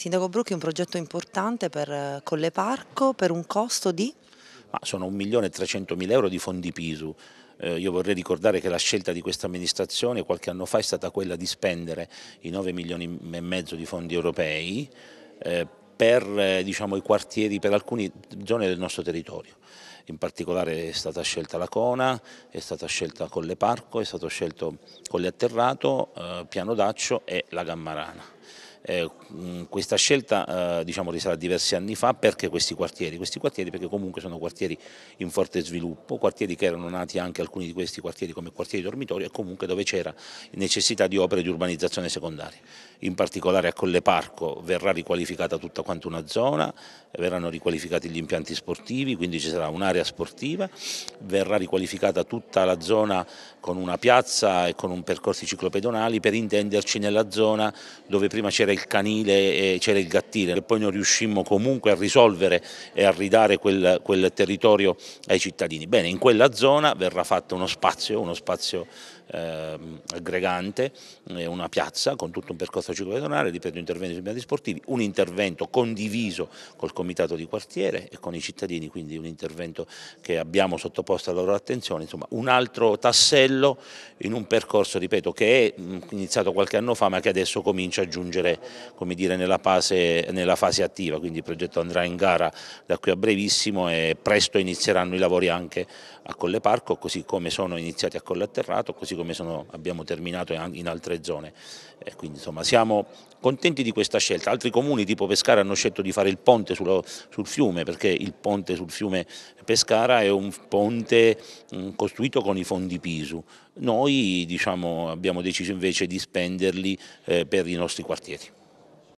Sindaco Brucchi, un progetto importante per eh, Colle Parco per un costo di? Ma sono 1.300.000 euro di fondi PISU. Eh, io vorrei ricordare che la scelta di questa amministrazione qualche anno fa è stata quella di spendere i 9 milioni e mezzo di fondi europei eh, per diciamo, i quartieri, per alcune zone del nostro territorio. In particolare è stata scelta la Cona, è stata scelta Colle Parco, è stato scelto Colle Atterrato, Piano Daccio e la Gammarana. Eh, questa scelta eh, diciamo, risale a diversi anni fa perché questi quartieri? Questi quartieri perché comunque sono quartieri in forte sviluppo, quartieri che erano nati anche alcuni di questi quartieri come quartieri dormitori e comunque dove c'era necessità di opere di urbanizzazione secondaria in particolare a Colle Parco verrà riqualificata tutta quanta una zona, verranno riqualificati gli impianti sportivi, quindi ci sarà un'area sportiva, verrà riqualificata tutta la zona con una piazza e con un percorso ciclopedonali per intenderci nella zona dove prima c'era il canile e c'era il gattile e poi non riuscimmo comunque a risolvere e a ridare quel, quel territorio ai cittadini. Bene, in quella zona verrà fatto uno spazio, uno spazio ehm, aggregante, eh, una piazza con tutto un percorso ciclovedonale, ripeto interventi sui piani sportivi, un intervento condiviso col comitato di quartiere e con i cittadini, quindi un intervento che abbiamo sottoposto alla loro attenzione, insomma un altro tassello in un percorso, ripeto, che è mm, iniziato qualche anno fa ma che adesso comincia a giungere come dire, nella, fase, nella fase attiva, quindi il progetto andrà in gara da qui a brevissimo e presto inizieranno i lavori anche a Colle Parco, così come sono iniziati a Colle Atterrato, così come come sono, abbiamo terminato in altre zone. Eh, quindi insomma siamo contenti di questa scelta. Altri comuni tipo Pescara hanno scelto di fare il ponte sullo, sul fiume perché il ponte sul fiume Pescara è un ponte mh, mm, costruito con i fondi PISU. Noi diciamo, abbiamo deciso invece di spenderli eh, per i nostri quartieri.